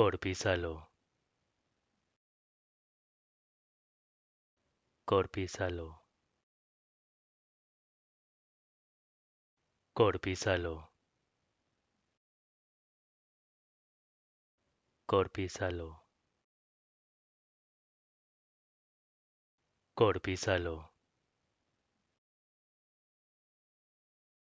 Corpizalo Corpízalo. Corpízalo. Corpízalo. Corpizalo